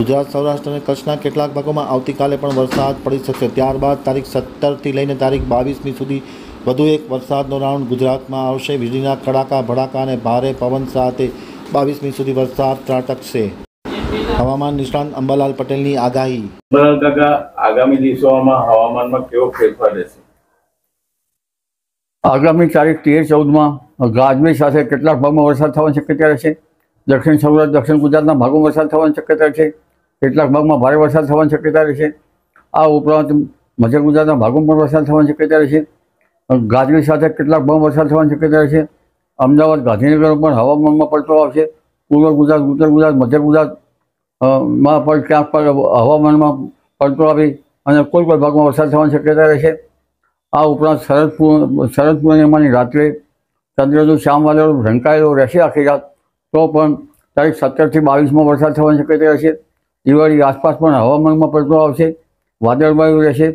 ગુજરાત સૌરાષ્ટ્ર અને કચ્છના કેટલાક ભાગોમાં આવતીકાલે પણ વરસાદ પડી શકશે ત્યારબાદ તારીખ સત્તરથી લઈને તારીખ બાવીસમી સુધી વધુ એક વરસાદનો રાઉન્ડ ગુજરાતમાં આવશે વીજળીના કડાકા ભડાકા અને ભારે પવન સાથે બાવીસમી સુધી વરસાદ ત્રાટકશે હવામાન નિષ્ણાંત અંબાલાલ પટેલની આગાહી આગામી દિવસોમાં હવામાનમાં કેવો ફેરફાર રહેશે આગામી તારીખ તેર ચૌદમાં ગાજવી સાથે કેટલાક ભાગમાં વરસાદ થવાની શક્યતા રહેશે દક્ષિણ સૌરાષ્ટ્ર દક્ષિણ ગુજરાતના ભાગોમાં વરસાદ થવાની શક્યતા છે કેટલાક ભાગમાં ભારે વરસાદ થવાની શક્યતા રહેશે આ ઉપરાંત મધ્ય ગુજરાતના ભાગોમાં પણ વરસાદ થવાની શક્યતા રહેશે ગાજવીજ સાથે કેટલાક ભાગમાં વરસાદ થવાની શક્યતા રહેશે અમદાવાદ ગાંધીનગર પણ હવામાનમાં પલટો આવશે પૂર્વ ગુજરાત ઉત્તર ગુજરાત મધ્ય ગુજરાત માં પણ ક્યાંક પણ હવામાનમાં પલટો આવી અને કોઈ પણ ભાગમાં વરસાદ થવાની શક્યતા રહેશે આ ઉપરાંત શરદ શરદ પૂર્ણિમાની રાત્રે ચંદ્રનો શ્યામવાદળ ઢંકાયેલો રહેશે આખી રાત તો પણ તારીખ સત્તરથી બાવીસમાં વરસાદ થવાની શક્યતા રહેશે દિવાળી આસપાસ પણ હવામાનમાં પડતો આવશે વાદળવાયું રહેશે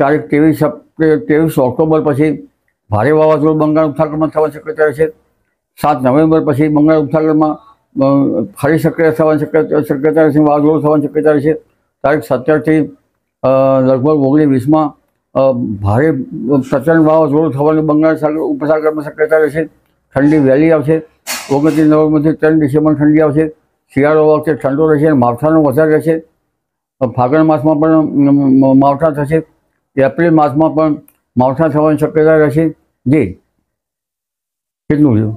તારીખ ત્રેવીસ ત્રેવીસ ઓક્ટોબર પછી ભારે વાવાઝોડું બંગાળ ઉપસાગરમાં થવાની શક્યતા રહેશે સાત નવેમ્બર પછી બંગાળ ઉપસાગરમાં ફરી સક્રિય થવાની શક્યતા શક્યતા રહેશે વાવાઝોડું થવાની શક્યતા રહેશે તારીખ સત્તરથી લગભગ ઓગણીસ વીસમાં ભારે પ્રચંડ વાવાઝોડું થવાની બંગાળ સાગર ઉપસાગરમાં શક્યતા રહેશે ઠંડી વહેલી આવશે ઓગણત્રીસ નવેમ્બરથી ત્રણ ડિસેમ્બર ઠંડી આવશે શિયાળો વખતે ઠંડો રહેશે અને વધારે રહેશે ફાગણ માસમાં પણ માવઠા થશે એપ્રિલ માસમાં પણ માવઠા થવાની શક્યતા રહેશે જી કેટલું રહ્યું